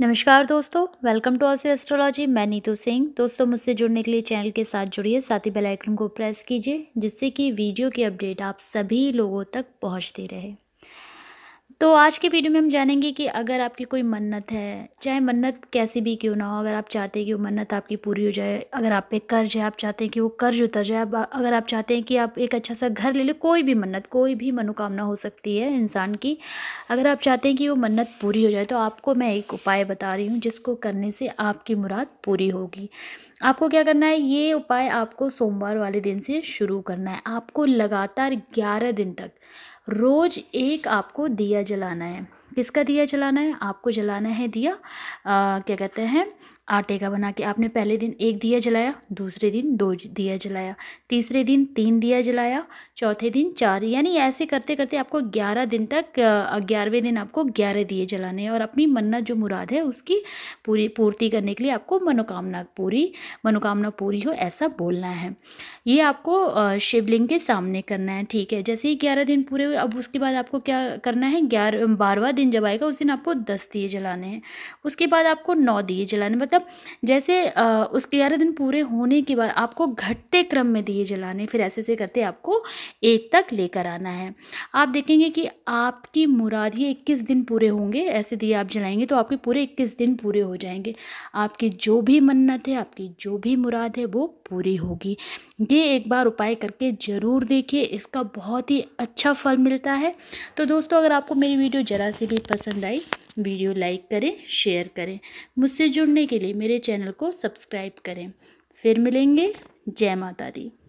नमस्कार दोस्तों welcome to ऑसर astrology मैं नीतू सिंह दोस्तों मुझसे जुड़ने के लिए चैनल के साथ जुड़िए साथ ही बेल आइकन को प्रेस कीजिए जिससे कि वीडियो की अपडेट आप सभी लोगों तक पहुंचती रहे तो आज के वीडियो में हम जानेंगे कि अगर आपकी कोई मन्नत है चाहे मन्नत कैसी भी क्यों ना हो अगर आप चाहते हैं कि वो मन्नत आपकी पूरी हो जाए अगर आप पे कर्ज है आप चाहते हैं कि वो कर्ज उतर जाए आप अगर आप चाहते हैं कि आप एक अच्छा सा घर ले लो कोई भी मन्नत कोई भी मनोकामना हो सकती है इंसान की अगर आप चाहते हैं कि वो मन्नत पूरी हो जाए तो आपको मैं एक उपाय बता रही हूँ जिसको करने से आपकी मुराद पूरी होगी आपको क्या करना है ये उपाय आपको सोमवार वाले दिन से शुरू करना है आपको लगातार ग्यारह दिन तक रोज़ एक आपको दिया जलाना है किसका दिया जलाना है आपको जलाना है दिया आ, क्या कहते हैं आटे का बना के आपने पहले दिन एक दिया जलाया दूसरे दिन दो दिया जलाया तीसरे दिन तीन दिया जलाया चौथे दिन चार यानी ऐसे करते करते आपको ग्यारह दिन तक ग्यारहवें दिन आपको ग्यारह दिए जलाने हैं और अपनी मन्नत जो मुराद है उसकी पूरी पूर्ति करने के लिए आपको मनोकामना पूरी मनोकामना पूरी हो ऐसा बोलना है ये आपको शिवलिंग के सामने करना है ठीक है जैसे ही ग्यारह दिन पूरे हुए अब उसके बाद आपको क्या करना है ग्यारह बारहवा दिन जब आएगा उस दिन आपको दस दिए जलाने हैं उसके बाद आपको नौ दिए जलाने मतलब जैसे उस ग्यारह दिन पूरे होने के बाद आपको घटते क्रम में दिए जलाने फिर ऐसे ऐसे करते आपको एक तक लेकर आना है आप देखेंगे कि आपकी मुराद ये इक्कीस दिन पूरे होंगे ऐसे दिए आप जलाएंगे तो आपके पूरे इक्कीस दिन पूरे हो जाएंगे आपकी जो भी मन्नत है आपकी जो भी मुराद है वो पूरी होगी ये एक बार उपाय करके ज़रूर देखिए इसका बहुत ही अच्छा फल मिलता है तो दोस्तों अगर आपको मेरी वीडियो ज़रा सी भी पसंद आई वीडियो लाइक करें शेयर करें मुझसे जुड़ने के लिए मेरे चैनल को सब्सक्राइब करें फिर मिलेंगे जय माता दी